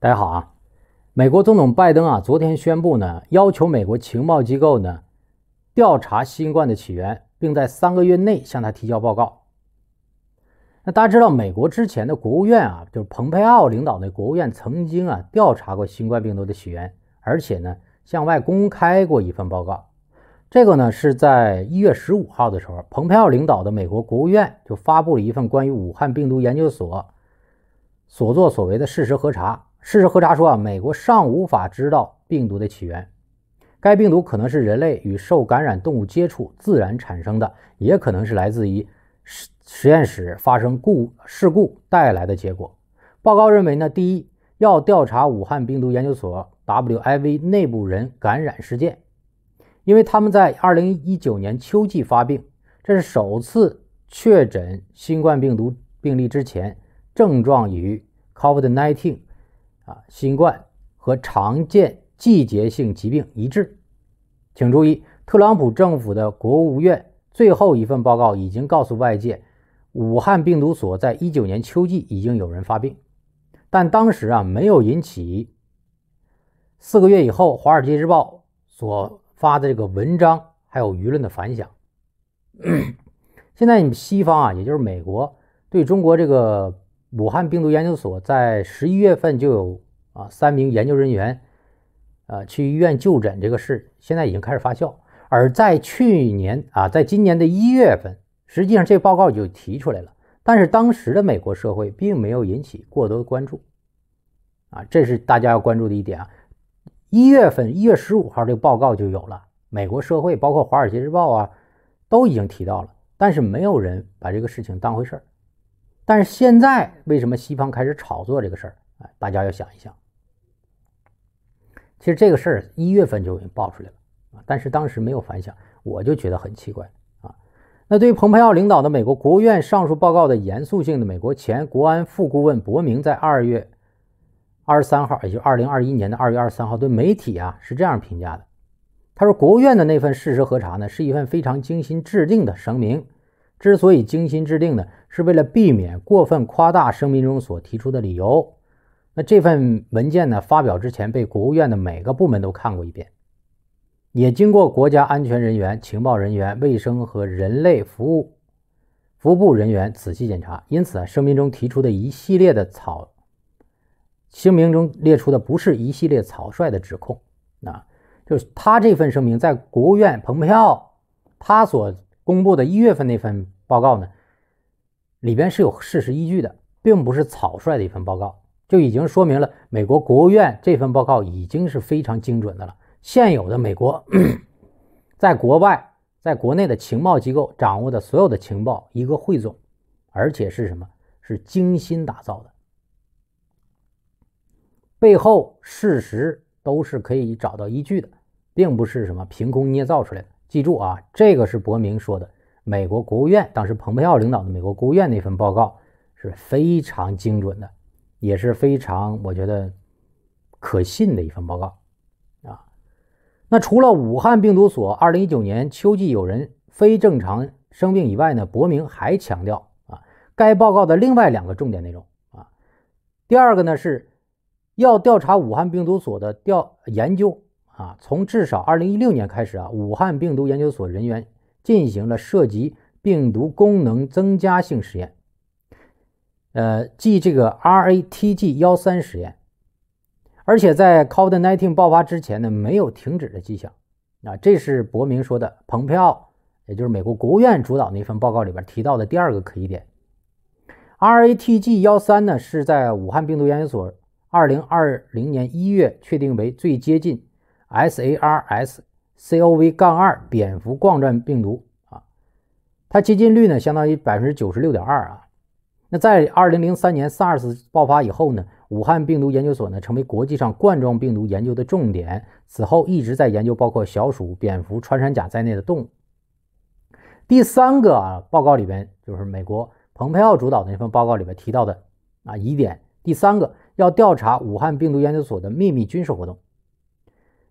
大家好啊！美国总统拜登啊，昨天宣布呢，要求美国情报机构呢调查新冠的起源，并在三个月内向他提交报告。那大家知道，美国之前的国务院啊，就是蓬佩奥领导的国务院曾经啊调查过新冠病毒的起源，而且呢向外公开过一份报告。这个呢是在一月十五号的时候，蓬佩奥领导的美国国务院就发布了一份关于武汉病毒研究所所作所为的事实核查。事实核查说啊，美国尚无法知道病毒的起源。该病毒可能是人类与受感染动物接触自然产生的，也可能是来自于实实验室发生故事故带来的结果。报告认为呢，第一要调查武汉病毒研究所 （WIV） 内部人感染事件，因为他们在二零一九年秋季发病，这是首次确诊新冠病毒病例之前症状与 COVID-19。啊，新冠和常见季节性疾病一致，请注意，特朗普政府的国务院最后一份报告已经告诉外界，武汉病毒所在一九年秋季已经有人发病，但当时啊没有引起四个月以后《华尔街日报》所发的这个文章还有舆论的反响。现在你西方啊，也就是美国对中国这个。武汉病毒研究所在十一月份就有啊三名研究人员，呃去医院就诊这个事，现在已经开始发酵。而在去年啊，在今年的一月份，实际上这报告就提出来了，但是当时的美国社会并没有引起过多关注，啊，这是大家要关注的一点啊。一月份一月十五号这个报告就有了，美国社会包括《华尔街日报》啊都已经提到了，但是没有人把这个事情当回事儿。但是现在为什么西方开始炒作这个事儿？哎，大家要想一想。其实这个事儿一月份就已经爆出来了啊，但是当时没有反响，我就觉得很奇怪啊。那对于蓬佩奥领导的美国国务院上述报告的严肃性的，美国前国安副顾问伯明在二月二十三号，也就二零二一年的二月二十三号，对媒体啊是这样评价的：他说，国务院的那份事实核查呢，是一份非常精心制定的声明。之所以精心制定呢，是为了避免过分夸大声明中所提出的理由。那这份文件呢，发表之前被国务院的每个部门都看过一遍，也经过国家安全人员、情报人员、卫生和人类服务服务部人员仔细检查。因此啊，声明中提出的一系列的草，声明中列出的不是一系列草率的指控。啊，就是他这份声明在国务院，蓬佩奥他所。公布的一月份那份报告呢，里边是有事实依据的，并不是草率的一份报告，就已经说明了美国国务院这份报告已经是非常精准的了。现有的美国 在国外、在国内的情报机构掌握的所有的情报一个汇总，而且是什么？是精心打造的，背后事实都是可以找到依据的，并不是什么凭空捏造出来的。记住啊，这个是伯明说的。美国国务院当时蓬佩奥领导的美国国务院那份报告是非常精准的，也是非常我觉得可信的一份报告啊。那除了武汉病毒所2019年秋季有人非正常生病以外呢，伯明还强调啊，该报告的另外两个重点内容啊，第二个呢是要调查武汉病毒所的调研究。啊，从至少二零一六年开始啊，武汉病毒研究所人员进行了涉及病毒功能增加性实验，呃，即这个 RATG 幺三实验，而且在 COVID-19 爆发之前呢，没有停止的迹象。啊，这是伯明说的，蓬佩奥，也就是美国国务院主导那份报告里边提到的第二个可疑点。RATG 幺三呢，是在武汉病毒研究所二零二零年一月确定为最接近。SARS-CoV-2 蝙蝠冠状病毒啊，它接近率呢相当于百分之九十六点二啊。那在二零零三年 SARS 爆发以后呢，武汉病毒研究所呢成为国际上冠状病毒研究的重点，此后一直在研究包括小鼠、蝙蝠、穿山甲在内的动物。第三个啊，报告里边就是美国蓬佩奥主导的那份报告里边提到的啊疑点，第三个要调查武汉病毒研究所的秘密军事活动。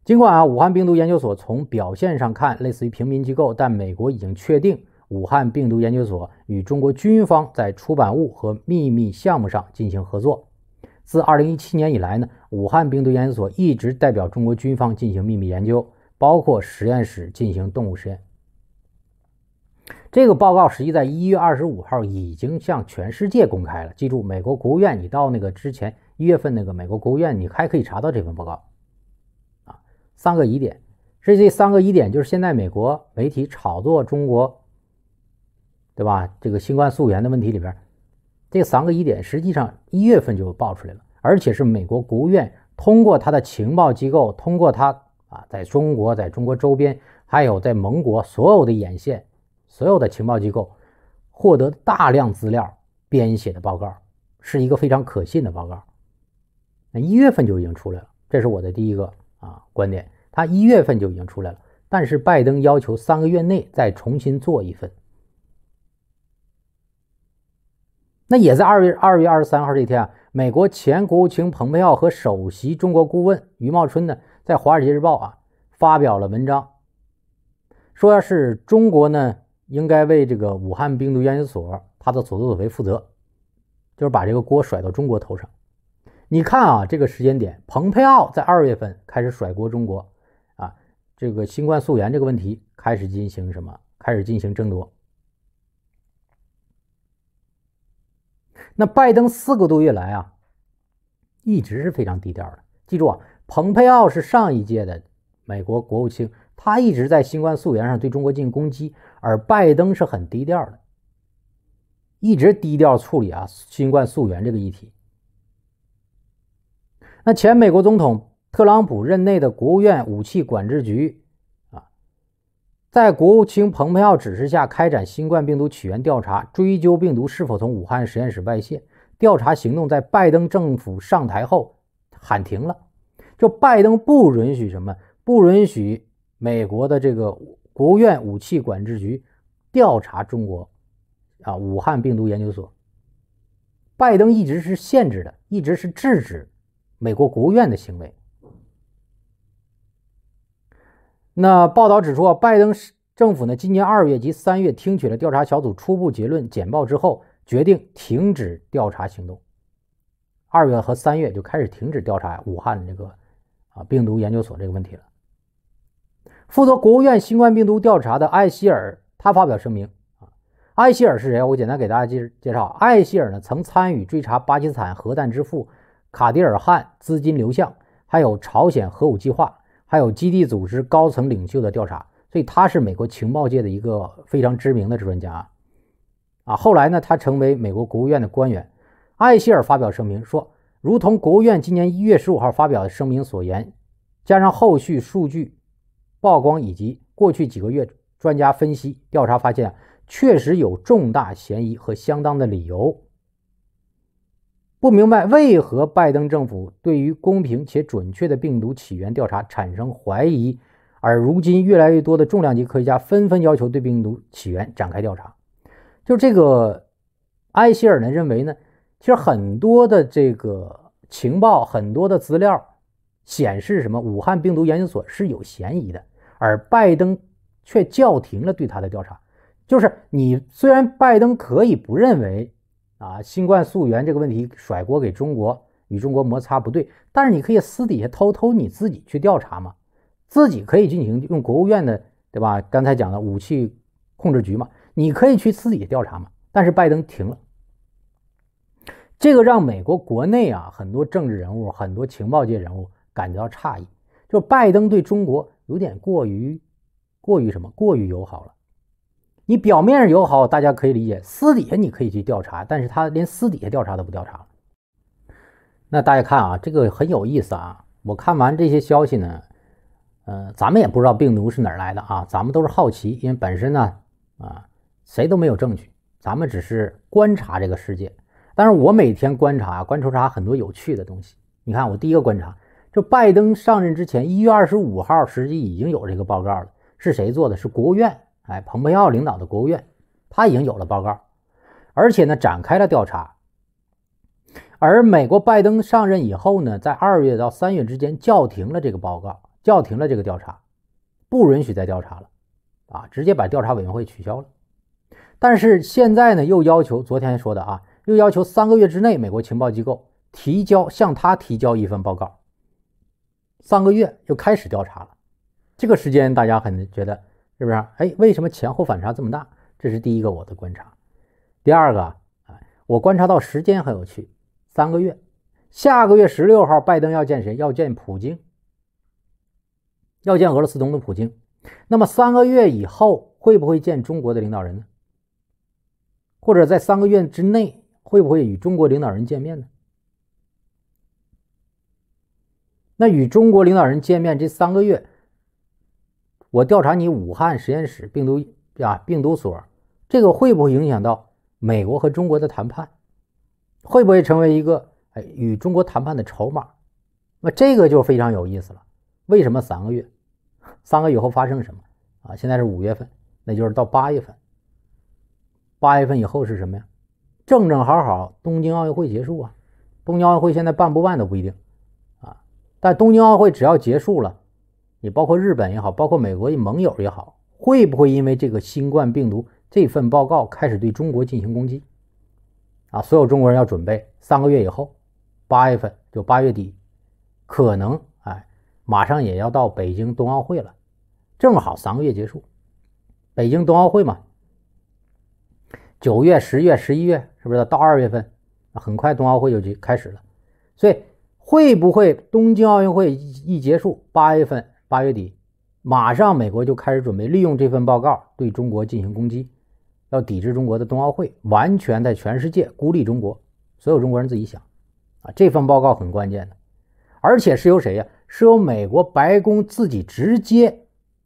尽管啊，武汉病毒研究所从表现上看类似于平民机构，但美国已经确定，武汉病毒研究所与中国军方在出版物和秘密项目上进行合作。自二零一七年以来呢，武汉病毒研究所一直代表中国军方进行秘密研究，包括实验室进行动物实验。这个报告实际在一月二十五号已经向全世界公开了。记住，美国国务院，你到那个之前一月份那个美国国务院，你还可以查到这份报告。三个疑点，实际这三个疑点就是现在美国媒体炒作中国，对吧？这个新冠溯源的问题里边，这三个疑点实际上一月份就爆出来了，而且是美国国务院通过他的情报机构，通过他啊，在中国，在中国周边，还有在盟国所有的眼线，所有的情报机构获得大量资料编写的报告，是一个非常可信的报告。那一月份就已经出来了，这是我的第一个。啊，观点，他一月份就已经出来了，但是拜登要求三个月内再重新做一份。那也在二月二月二十三号这天啊，美国前国务卿蓬佩奥和首席中国顾问余茂春呢，在《华尔街日报》啊发表了文章，说是中国呢应该为这个武汉病毒研究所他的所作所为负责，就是把这个锅甩到中国头上。你看啊，这个时间点，蓬佩奥在二月份开始甩锅中国，啊，这个新冠溯源这个问题开始进行什么？开始进行争夺。那拜登四个多月来啊，一直是非常低调的。记住啊，蓬佩奥是上一届的美国国务卿，他一直在新冠溯源上对中国进行攻击，而拜登是很低调的，一直低调处理啊新冠溯源这个议题。那前美国总统特朗普任内的国务院武器管制局，啊，在国务卿蓬佩奥指示下开展新冠病毒起源调查，追究病毒是否从武汉实验室外泄。调查行动在拜登政府上台后喊停了。就拜登不允许什么，不允许美国的这个国务院武器管制局调查中国，啊，武汉病毒研究所。拜登一直是限制的，一直是制止。美国国务院的行为。那报道指出，啊，拜登政府呢，今年二月及三月听取了调查小组初步结论简报之后，决定停止调查行动。二月和三月就开始停止调查武汉这个啊病毒研究所这个问题了。负责国务院新冠病毒调查的艾希尔，他发表声明啊。艾希尔是谁？我简单给大家介介绍。艾希尔呢，曾参与追查巴基斯坦核弹之父。卡迪尔汗资金流向，还有朝鲜核武计划，还有基地组织高层领袖的调查，所以他是美国情报界的一个非常知名的专家啊。啊，后来呢，他成为美国国务院的官员。艾希尔发表声明说，如同国务院今年一月十五号发表的声明所言，加上后续数据曝光以及过去几个月专家分析调查发现，确实有重大嫌疑和相当的理由。不明白为何拜登政府对于公平且准确的病毒起源调查产生怀疑，而如今越来越多的重量级科学家纷纷要求对病毒起源展开调查。就这个，埃希尔呢认为呢，其实很多的这个情报、很多的资料显示，什么武汉病毒研究所是有嫌疑的，而拜登却叫停了对他的调查。就是你虽然拜登可以不认为。啊，新冠溯源这个问题甩锅给中国，与中国摩擦不对。但是你可以私底下偷偷你自己去调查嘛，自己可以进行用国务院的对吧？刚才讲的武器控制局嘛，你可以去私底下调查嘛。但是拜登停了，这个让美国国内啊很多政治人物、很多情报界人物感觉到诧异，就拜登对中国有点过于过于什么过于友好了。你表面上友好，大家可以理解；私底下你可以去调查，但是他连私底下调查都不调查。那大家看啊，这个很有意思啊！我看完这些消息呢，呃，咱们也不知道病毒是哪儿来的啊，咱们都是好奇，因为本身呢，啊，谁都没有证据，咱们只是观察这个世界。但是我每天观察、观察很多有趣的东西。你看，我第一个观察，就拜登上任之前，一月二十五号，实际已经有这个报告了，是谁做的？是国务院。哎，蓬佩奥领导的国务院，他已经有了报告，而且呢展开了调查。而美国拜登上任以后呢，在二月到三月之间叫停了这个报告，叫停了这个调查，不允许再调查了，啊，直接把调查委员会取消了。但是现在呢，又要求昨天说的啊，又要求三个月之内，美国情报机构提交向他提交一份报告。三个月就开始调查了，这个时间大家很觉得。是不是？哎，为什么前后反差这么大？这是第一个我的观察。第二个啊，我观察到时间很有趣，三个月。下个月十六号，拜登要见谁？要见普京，要见俄罗斯总统普京。那么三个月以后会不会见中国的领导人呢？或者在三个月之内会不会与中国领导人见面呢？那与中国领导人见面这三个月？我调查你武汉实验室病毒啊，病毒所，这个会不会影响到美国和中国的谈判？会不会成为一个哎与中国谈判的筹码？那这个就非常有意思了。为什么三个月？三个月后发生什么啊？现在是五月份，那就是到八月份。八月份以后是什么呀？正正好好东京奥运会结束啊。东京奥运会现在办不办都不一定啊。但东京奥运会只要结束了。也包括日本也好，包括美国的盟友也好，会不会因为这个新冠病毒这份报告开始对中国进行攻击？啊，所有中国人要准备三个月以后，八月份就八月底，可能哎，马上也要到北京冬奥会了，正好三个月结束。北京冬奥会嘛，九月、十月、十一月，是不是到二月份？很快冬奥会就就开始了。所以会不会东京奥运会一结束，八月份？八月底，马上美国就开始准备利用这份报告对中国进行攻击，要抵制中国的冬奥会，完全在全世界孤立中国。所有中国人自己想啊，这份报告很关键的，而且是由谁呀？是由美国白宫自己直接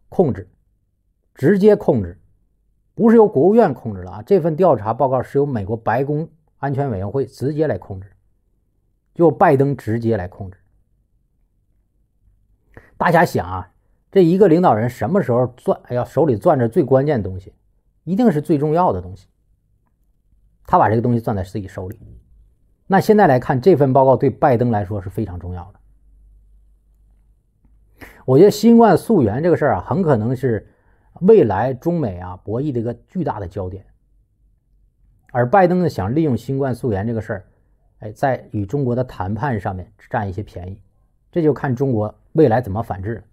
控制，直接控制，不是由国务院控制了啊。这份调查报告是由美国白宫安全委员会直接来控制，就拜登直接来控制。大家想啊，这一个领导人什么时候攥哎呀手里攥着最关键的东西，一定是最重要的东西。他把这个东西攥在自己手里。那现在来看这份报告对拜登来说是非常重要的。我觉得新冠溯源这个事儿啊，很可能是未来中美啊博弈的一个巨大的焦点。而拜登呢，想利用新冠溯源这个事儿，哎，在与中国的谈判上面占一些便宜，这就看中国。未来怎么反制？